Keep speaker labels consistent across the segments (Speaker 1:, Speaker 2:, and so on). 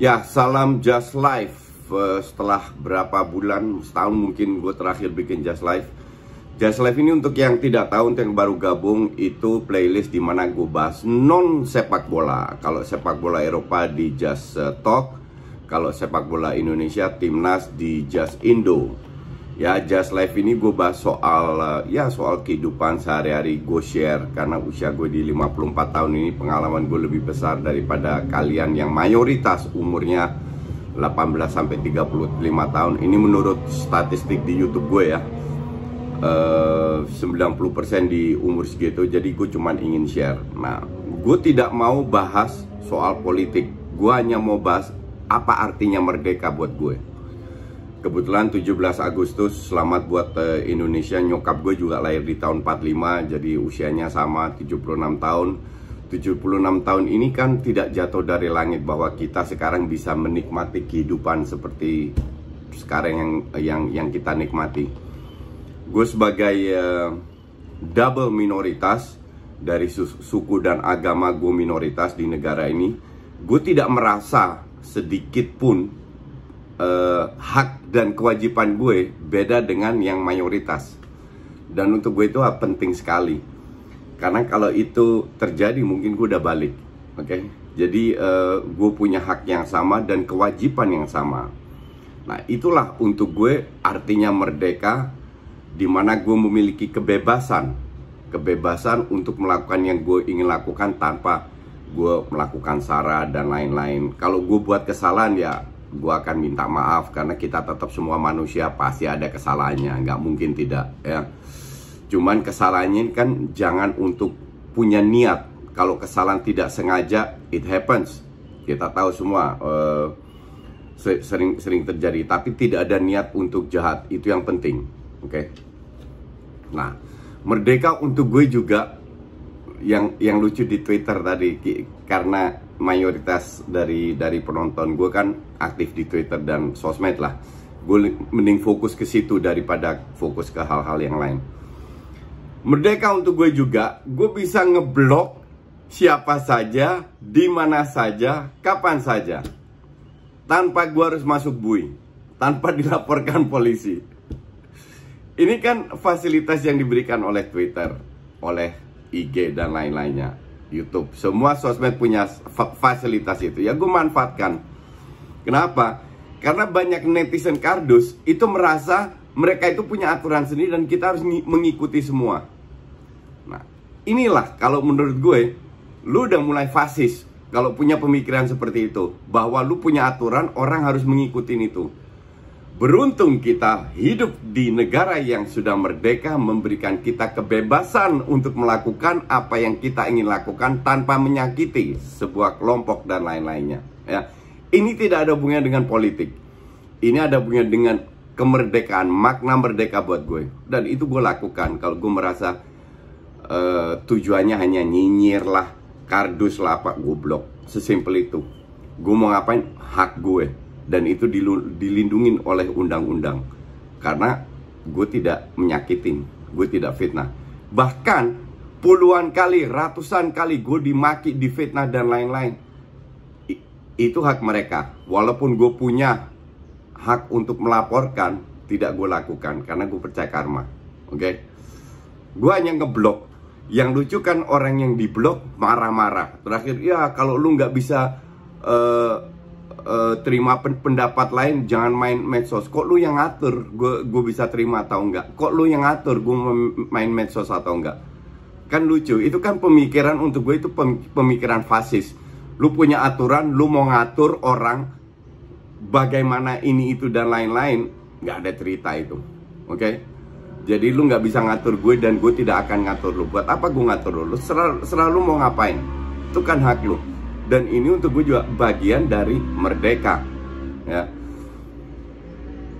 Speaker 1: Ya, salam Just Live. Uh, eh, setelah berapa bulan, setahun mungkin gue terakhir bikin Just Live. Just Live ini untuk yang tidak tahu, untuk yang baru gabung, itu playlist di mana gue bahas non sepak bola. Kalau sepak bola Eropa di Just eh, Talk, kalau sepak bola Indonesia, timnas di Just Indo ya Just Life ini gue bahas soal eh, ya soal kehidupan sehari-hari gue share karena usia gue di 54 tahun ini pengalaman gue lebih besar daripada kalian yang mayoritas umurnya 18 sampai 35 tahun ini menurut statistik di YouTube gue ya 90% eh, di umur segitu jadi gue cuman ingin share nah gue tidak mau bahas soal politik gue hanya mau bahas apa artinya merdeka buat gue kebetulan 17 Agustus selamat buat uh, Indonesia nyokap gue juga lahir di tahun 45 jadi usianya sama 76 tahun 76 tahun ini kan tidak jatuh dari langit bahwa kita sekarang bisa menikmati kehidupan seperti sekarang yang yang yang kita nikmati gue sebagai uh, double minoritas dari su suku dan agama gue minoritas di negara ini gue tidak merasa sedikit pun uh, hak dan kewajiban gue beda dengan yang mayoritas. Dan untuk gue itu uh, penting sekali. Karena kalau itu terjadi mungkin gue udah balik. Oke. Okay? Jadi uh, gue punya hak yang sama dan kewajiban yang sama. Nah, itulah untuk gue artinya merdeka di mana gue memiliki kebebasan kebebasan untuk melakukan yang gue ingin lakukan tanpa gue melakukan sara dan lain-lain. Kalau gue buat kesalahan ya gue akan minta maaf karena kita tetap semua manusia pasti ada kesalahannya nggak mungkin tidak ya cuman kesalahannya kan jangan untuk punya niat kalau kesalahan tidak sengaja it happens kita tahu semua uh, sering sering terjadi tapi tidak ada niat untuk jahat itu yang penting oke okay? nah merdeka untuk gue juga yang yang lucu di Twitter tadi karena mayoritas dari dari penonton gue kan aktif di Twitter dan sosmed lah gue mending fokus ke situ daripada fokus ke hal-hal yang lain merdeka untuk gue juga gue bisa ngeblok siapa saja di mana saja kapan saja tanpa gue harus masuk bui tanpa dilaporkan polisi ini kan fasilitas yang diberikan oleh Twitter oleh IG dan lain-lainnya YouTube. Semua sosmed punya fasilitas itu. Ya gue manfaatkan. Kenapa? Karena banyak netizen kardus itu merasa mereka itu punya aturan sendiri dan kita harus mengikuti semua. Nah, inilah kalau menurut gue, lu udah mulai fasis kalau punya pemikiran seperti itu bahwa lu punya aturan orang harus mengikuti itu. Beruntung kita hidup di negara yang sudah merdeka memberikan kita kebebasan untuk melakukan apa yang kita ingin lakukan tanpa menyakiti sebuah kelompok dan lain-lainnya ya. Ini tidak ada hubungannya dengan politik. Ini ada hubungannya dengan kemerdekaan, makna merdeka buat gue. Dan itu gue lakukan kalau gue merasa uh, tujuannya hanya nyinyir lah, kardus lah apa goblok. Sesimpel itu. Gue mau ngapain hak gue dan itu dilindungi oleh undang-undang karena gue tidak menyakitin gue tidak fitnah bahkan puluhan kali ratusan kali gue dimaki difitnah dan lain-lain itu hak mereka walaupun gue punya hak untuk melaporkan tidak gue lakukan karena gue percaya karma oke okay? gue hanya ngeblok yang lucu kan orang yang diblok marah-marah terakhir ya kalau lu nggak bisa uh, uh, terima pendapat lain jangan main medsos kok lu yang ngatur gue bisa terima atau enggak kok lu yang ngatur gue main medsos atau enggak kan lucu itu kan pemikiran untuk gue itu pemikiran fasis lu punya aturan lu mau ngatur orang bagaimana ini itu dan lain-lain nggak ada cerita itu oke okay? jadi lu nggak bisa ngatur gue dan gue tidak akan ngatur lu buat apa gue ngatur lu, lu selalu, selalu mau ngapain itu kan hak lu dan ini untuk gue juga bagian dari merdeka ya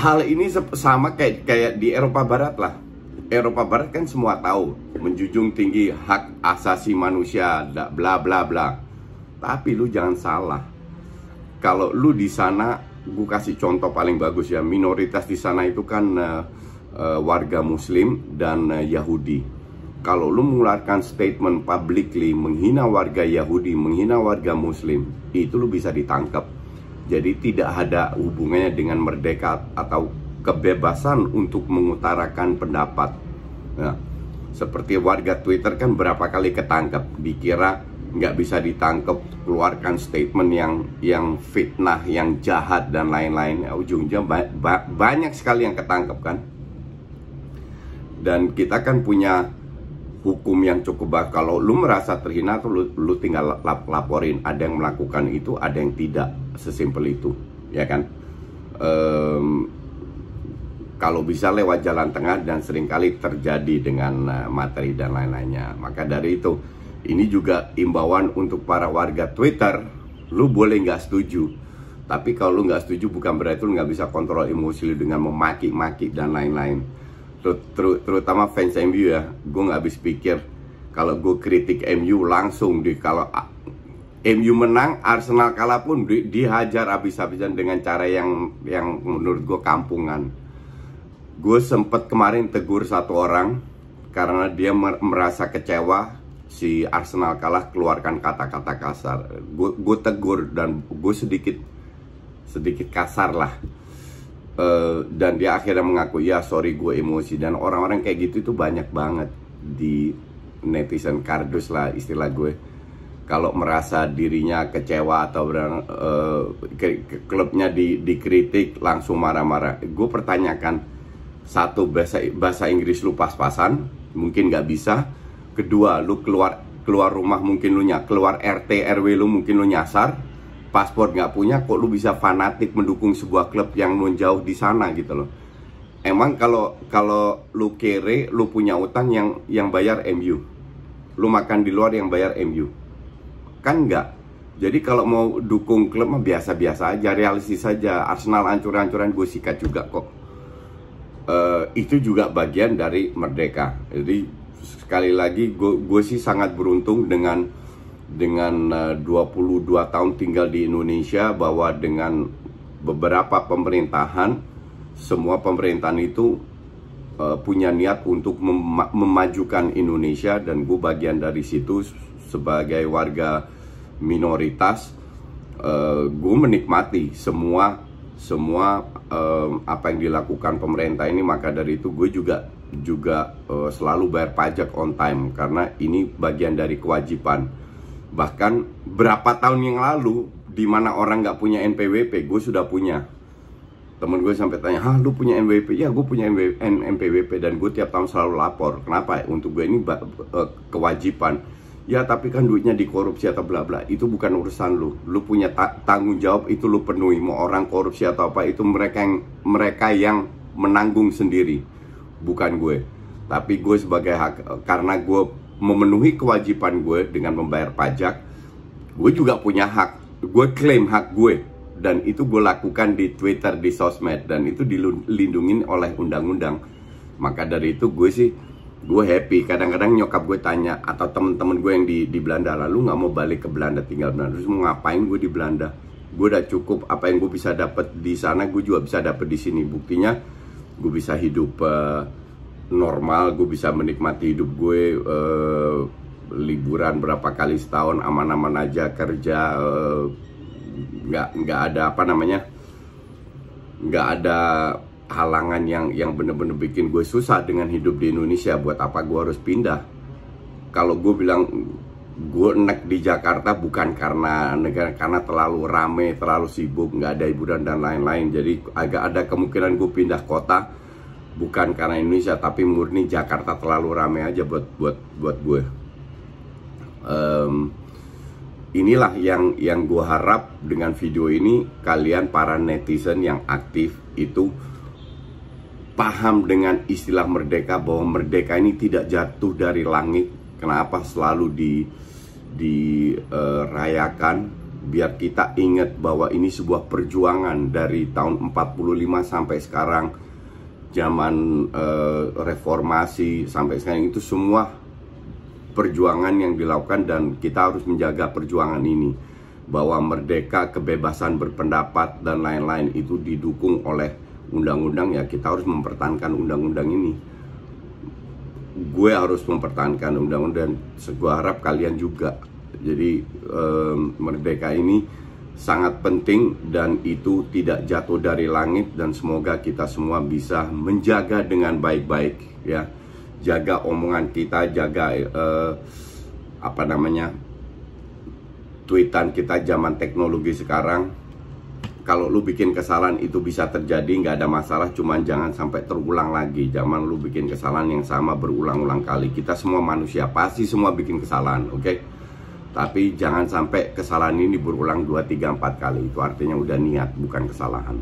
Speaker 1: hal ini sama kayak kayak di Eropa Barat lah Eropa Barat kan semua tahu menjunjung tinggi hak asasi manusia bla bla bla tapi lu jangan salah kalau lu di sana gue kasih contoh paling bagus ya minoritas di sana itu kan uh, uh, warga Muslim dan uh, Yahudi kalau lu mengeluarkan statement publicly menghina warga Yahudi, menghina warga Muslim, itu lu bisa ditangkap. Jadi tidak ada hubungannya dengan merdeka atau kebebasan untuk mengutarakan pendapat. Nah, seperti warga Twitter kan berapa kali ketangkap, dikira nggak bisa ditangkap, keluarkan statement yang yang fitnah, yang jahat dan lain-lain. Ujungnya ba ba banyak sekali yang ketangkap kan. Dan kita kan punya hukum yang cukup baik. kalau lu merasa terhina tuh lu, lu tinggal lap laporin ada yang melakukan itu ada yang tidak sesimpel itu ya kan um, kalau bisa lewat jalan tengah dan seringkali terjadi dengan eh, materi dan lain-lainnya maka dari itu ini juga imbauan untuk para warga Twitter lu boleh nggak setuju tapi kalau lu nggak setuju bukan berarti lu nggak bisa kontrol emosi lu dengan memaki-maki dan lain-lain terutama fans MU ya gue nggak habis pikir kalau gue kritik MU langsung di kalau MU menang Arsenal kalah pun di, dihajar habis-habisan dengan cara yang yang menurut gue kampungan gue sempet kemarin tegur satu orang karena dia merasa kecewa si Arsenal kalah keluarkan kata-kata kasar gue tegur dan gue sedikit sedikit kasar lah Eh, dan dia akhirnya mengaku ya sorry gue emosi dan orang-orang kayak gitu itu banyak banget di netizen kardus lah istilah gue kalau merasa dirinya kecewa atau berang, uh, ke, klubnya di, dikritik langsung marah-marah gue pertanyakan satu bahasa bahasa Inggris lu pas-pasan mungkin nggak bisa kedua lu keluar keluar rumah mungkin lu nyak keluar RT RW lu mungkin lu nyasar paspor nggak punya kok lu bisa fanatik mendukung sebuah klub yang jauh di sana gitu loh emang kalau kalau lu kere lu punya utang yang yang bayar MU lu makan di luar yang bayar MU kan nggak? jadi kalau mau dukung klub mah biasa-biasa aja realistis saja Arsenal ancur-ancuran gue sikat juga kok e, itu juga bagian dari merdeka jadi sekali lagi gue sih sangat beruntung dengan dengan 22 eh, tahun tinggal di Indonesia bahwa dengan beberapa pemerintahan semua pemerintahan itu eh, punya niat untuk mem memajukan Indonesia dan gue bagian dari situ sebagai warga minoritas eh, gue menikmati semua semua apa yang dilakukan pemerintah ini maka dari itu gue juga juga uh, selalu bayar pajak on time karena ini bagian dari kewajiban bahkan berapa tahun yang lalu di mana orang nggak punya NPWP gue sudah punya temen gue sampai tanya ah lu punya NPWP ya gue punya NPWP dan gue tiap tahun selalu lapor kenapa untuk gue ini e, kewajiban ya tapi kan duitnya dikorupsi atau bla bla itu bukan urusan lu lu punya ta tanggung jawab itu lu penuhi mau orang korupsi atau apa itu mereka yang mereka yang menanggung sendiri bukan gue tapi gue sebagai hak karena gue memenuhi kewajiban gue dengan membayar pajak, gue juga punya hak. Gue klaim hak gue dan itu gue lakukan di Twitter, di sosmed dan itu dilindungi oleh undang-undang. Maka dari itu gue sih gue happy kadang-kadang nyokap gue tanya atau temen-temen gue yang di, di Belanda lalu nggak mau balik ke Belanda tinggal Belanda terus mau ngapain gue di Belanda gue udah cukup apa yang gue bisa dapat di sana gue juga bisa dapat di sini buktinya gue bisa hidup uh, normal gue bisa menikmati hidup gue uh, liburan berapa kali setahun aman-aman aja kerja nggak eh, nggak nggak ada apa namanya nggak ada halangan yang yang bener-bener bikin gue susah dengan hidup di Indonesia buat apa gue harus pindah kalau gue bilang gue enak di Jakarta bukan karena negara karena terlalu rame terlalu sibuk nggak ada hiburan dan lain-lain jadi agak ada kemungkinan gue pindah kota bukan karena Indonesia tapi murni Jakarta terlalu ramai aja buat buat buat gue um, inilah yang yang gue harap dengan video ini kalian para netizen yang aktif itu paham dengan istilah merdeka bahwa merdeka ini tidak jatuh dari langit kenapa selalu di dirayakan e, uh, biar kita ingat bahwa ini sebuah perjuangan dari tahun 45 sampai sekarang zaman uh, reformasi sampai sekarang itu semua perjuangan yang dilakukan dan kita harus menjaga perjuangan ini bahwa merdeka, kebebasan berpendapat dan lain-lain itu didukung oleh undang-undang ya kita harus mempertahankan undang-undang ini. Gue harus mempertahankan undang-undang. dan Gue harap kalian juga. Jadi um, merdeka ini sangat penting dan itu tidak jatuh dari langit dan semoga kita semua bisa menjaga dengan baik-baik ya jaga omongan kita jaga eh, apa namanya tweetan kita zaman teknologi sekarang kalau lu bikin kesalahan itu bisa terjadi nggak ada masalah cuman jangan sampai terulang lagi zaman lu bikin kesalahan yang sama berulang-ulang kali kita semua manusia pasti semua bikin kesalahan oke okay? Tapi jangan sampai kesalahan ini berulang 2, 3, 4 kali Itu artinya udah niat, bukan kesalahan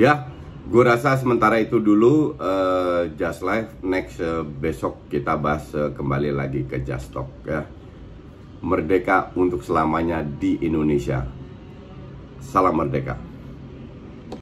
Speaker 1: Ya, gue rasa sementara itu dulu uh, Just Life. Next uh, besok kita bahas uh, kembali lagi ke Just Talk ya Merdeka untuk selamanya di Indonesia Salam Merdeka